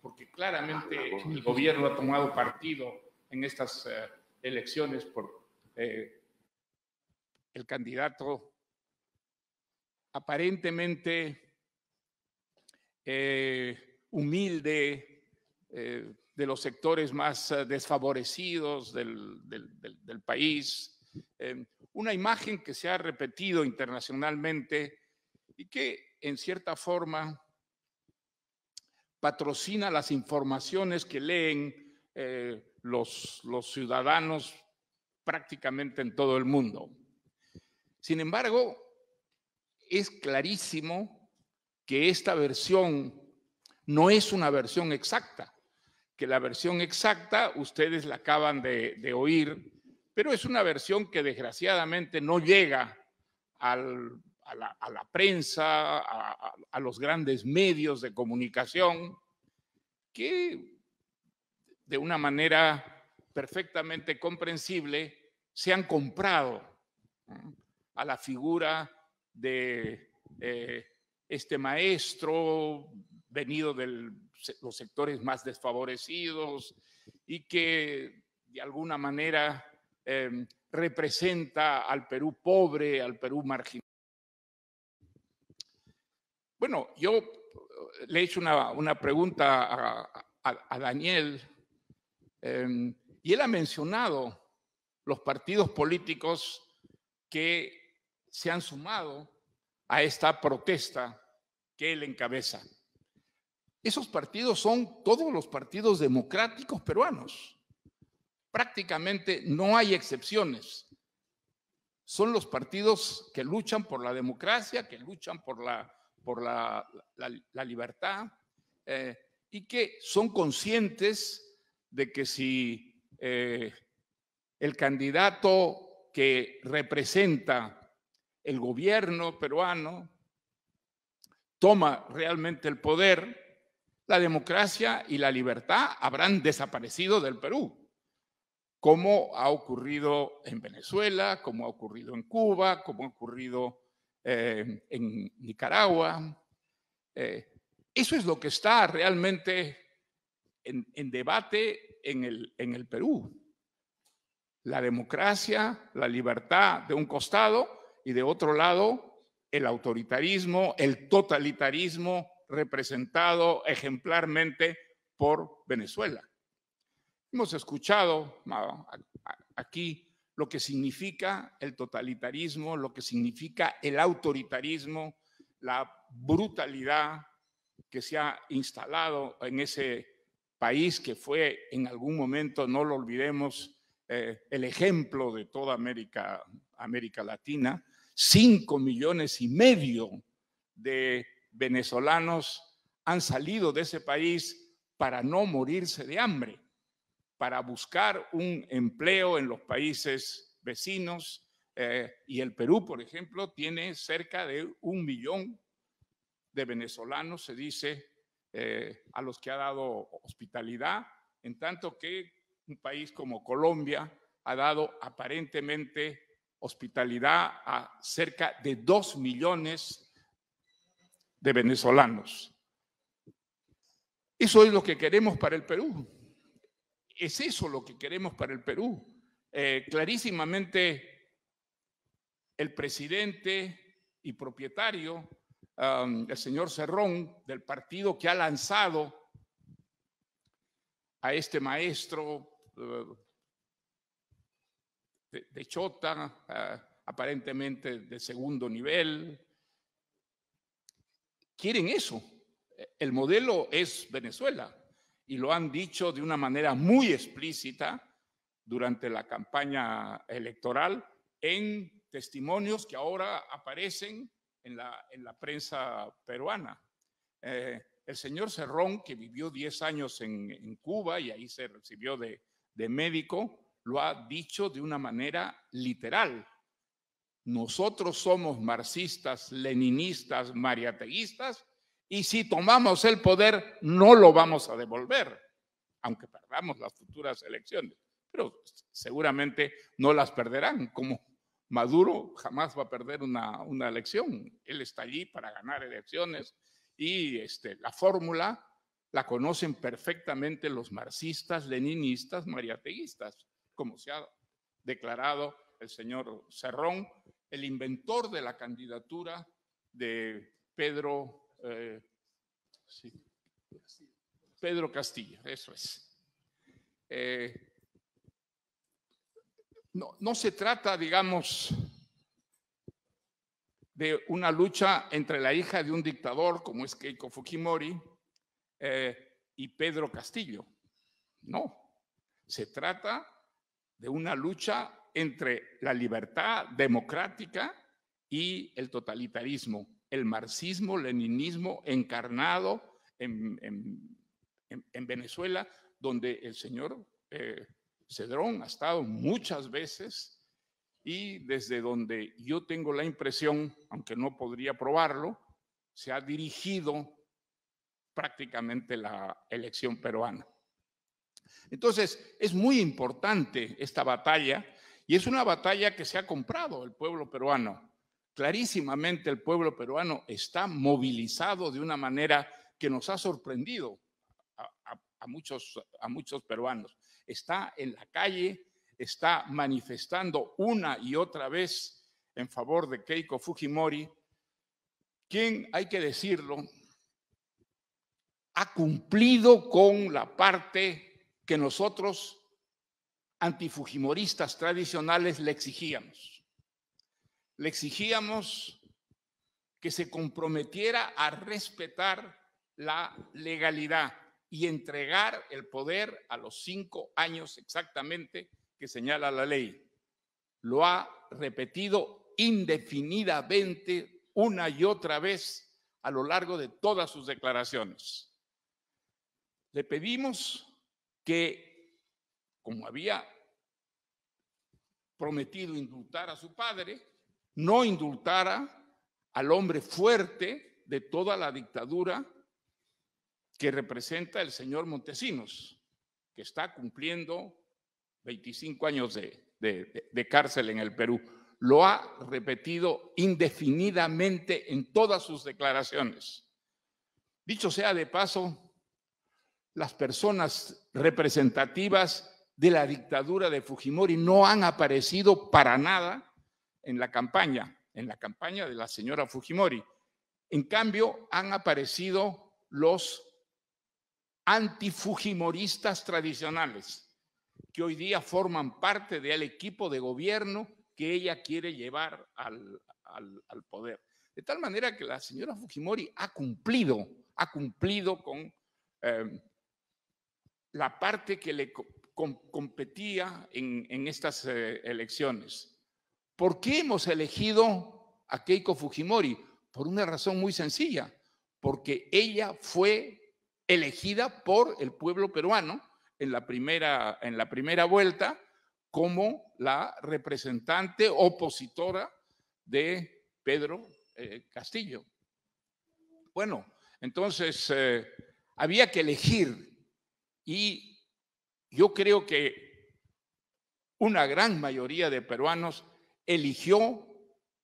porque claramente ah, el gobierno ha tomado partido en estas eh, elecciones por eh, el candidato aparentemente eh, humilde de los sectores más desfavorecidos del país, una imagen que se ha repetido internacionalmente y que en cierta forma patrocina las informaciones que leen eh, los, ciudadanos prácticamente en todo el mundo. Sin embargo, es clarísimo que esta versión no es una versión exacta, que la versión exacta ustedes la acaban de oír, pero es una versión que desgraciadamente no llega al a, la, prensa, a, los grandes medios de comunicación, que de una manera perfectamente comprensible se han comprado a la figura de eh, este maestro venido de los sectores más desfavorecidos y que de alguna manera eh, representa al Perú pobre, al Perú marginal. Bueno, yo eh, le he hecho una, pregunta a, Daniel em, y él ha mencionado los partidos políticos que se han sumado a esta protesta que él encabeza. Esos partidos son todos los partidos democráticos peruanos. Prácticamente no hay excepciones. Son los partidos que luchan por la democracia, que luchan por la por la, libertad eh, y que son conscientes de que si eh, el candidato que representa el gobierno peruano toma realmente el poder, la democracia y la libertad habrán desaparecido del Perú, como ha ocurrido en Venezuela, como ha ocurrido en Cuba, como ha ocurrido eh, en Nicaragua. Eh, eso es lo que está realmente en, debate en el Perú. La democracia, la libertad de un costado y de otro lado el autoritarismo, el totalitarismo representado ejemplarmente por Venezuela. Hemos escuchado aquí lo que significa el totalitarismo, lo que significa el autoritarismo, la brutalidad que se ha instalado en ese país que fue en algún momento, no lo olvidemos, eh, el ejemplo de toda América, América Latina. Cinco millones y medio de venezolanos han salido de ese país para no morirse de hambre para buscar un empleo en los países vecinos. Eh, y el Perú, por ejemplo, tiene cerca de un millón de venezolanos, se dice, eh, a los que ha dado hospitalidad, en tanto que un país como Colombia ha dado aparentemente hospitalidad a cerca de dos millones de venezolanos. Eso es lo que queremos para el Perú es eso lo que queremos para el Perú. Eh, clarísimamente, el presidente y propietario, um, el señor Cerrón, del partido que ha lanzado a este maestro eh, de, Chota, eh, aparentemente de segundo nivel, quieren eso. El modelo es Venezuela y lo han dicho de una manera muy explícita durante la campaña electoral en testimonios que ahora aparecen en la, en la prensa peruana. Eh, el señor Cerrón, que vivió 10 años en, Cuba y ahí se recibió de, de médico, lo ha dicho de una manera literal. Nosotros somos marxistas, leninistas, mariateístas y si tomamos el poder, no lo vamos a devolver, aunque perdamos las futuras elecciones. Pero seguramente no las perderán, como Maduro jamás va a perder una, elección. Él está allí para ganar elecciones y este, la fórmula la conocen perfectamente los marxistas, leninistas, mariateguistas, como se ha declarado el señor Cerrón, el inventor de la candidatura de Pedro eh, Pedro Castillo, eso es. Eh, no, se trata, digamos, de una lucha entre la hija de un dictador como es Keiko Fujimori eh, y Pedro Castillo. No, se trata de una lucha entre la libertad democrática y el totalitarismo el marxismo-leninismo encarnado en, Venezuela, donde el señor eh, Cedrón ha estado muchas veces y desde donde yo tengo la impresión, aunque no podría probarlo, se ha dirigido prácticamente la elección peruana. Entonces, es muy importante esta batalla y es una batalla que se ha comprado el pueblo peruano clarísimamente el pueblo peruano está movilizado de una manera que nos ha sorprendido a, muchos, a muchos peruanos. Está en la calle, está manifestando una y otra vez en favor de Keiko Fujimori, quien, hay que decirlo, ha cumplido con la parte que nosotros antifujimoristas tradicionales le exigíamos le exigíamos que se comprometiera a respetar la legalidad y entregar el poder a los cinco años exactamente que señala la ley. Lo ha repetido indefinidamente una y otra vez a lo largo de todas sus declaraciones. Le pedimos que, como había prometido indultar a su padre, no indultara al hombre fuerte de toda la dictadura que representa el señor Montesinos, que está cumpliendo 25 años de, de cárcel en el Perú. Lo ha repetido indefinidamente en todas sus declaraciones. Dicho sea de paso, las personas representativas de la dictadura de Fujimori no han aparecido para nada en la campaña, en la campaña de la señora Fujimori. En cambio, han aparecido los antifujimoristas tradicionales, que hoy día forman parte del equipo de gobierno que ella quiere llevar al, poder. De tal manera que la señora Fujimori ha cumplido, ha cumplido con em, la parte que le competía en, estas eh, elecciones. ¿Por qué hemos elegido a Keiko Fujimori? Por una razón muy sencilla, porque ella fue elegida por el pueblo peruano en la primera, en la primera vuelta como la representante opositora de Pedro eh, Castillo. Bueno, entonces eh, había que elegir y yo creo que una gran mayoría de peruanos eligió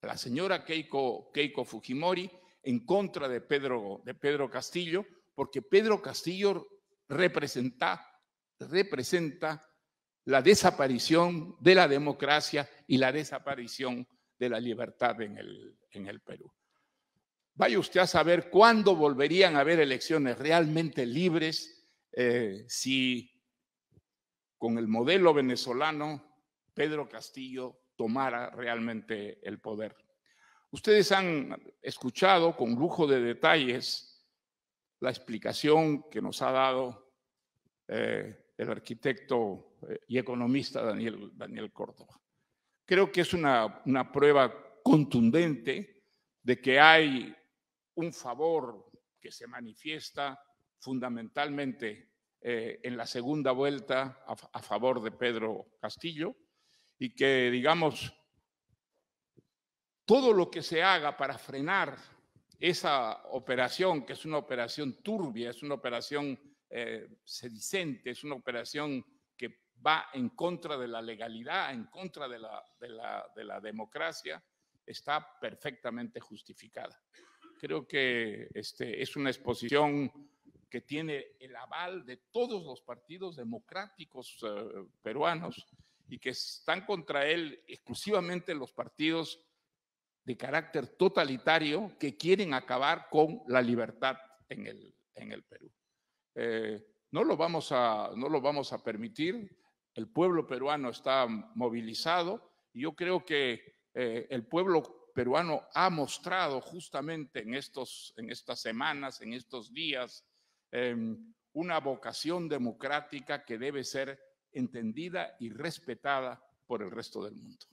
a la señora Keiko, Fujimori en contra de Pedro, de Pedro Castillo, porque Pedro Castillo representa, la desaparición de la democracia y la desaparición de la libertad en el, en el Perú. Vaya usted a saber cuándo volverían a haber elecciones realmente libres eh, si con el modelo venezolano Pedro Castillo tomara realmente el poder. Ustedes han escuchado con lujo de detalles la explicación que nos ha dado eh, el arquitecto eh, y economista Daniel, Daniel Córdoba. Creo que es una, prueba contundente de que hay un favor que se manifiesta fundamentalmente eh, en la segunda vuelta a, a favor de Pedro Castillo, y que, digamos, todo lo que se haga para frenar esa operación, que es una operación turbia, es una operación eh, sedicente, es una operación que va en contra de la legalidad, en contra de la, de la, democracia, está perfectamente justificada. Creo que este, es una exposición que tiene el aval de todos los partidos democráticos eh, peruanos y que están contra él exclusivamente los partidos de carácter totalitario que quieren acabar con la libertad en el, en el Perú. Eh, no, lo vamos a, no lo vamos a permitir, el pueblo peruano está movilizado y yo creo que eh, el pueblo peruano ha mostrado justamente en, estos, en estas semanas, en estos días, em, una vocación democrática que debe ser entendida y respetada por el resto del mundo.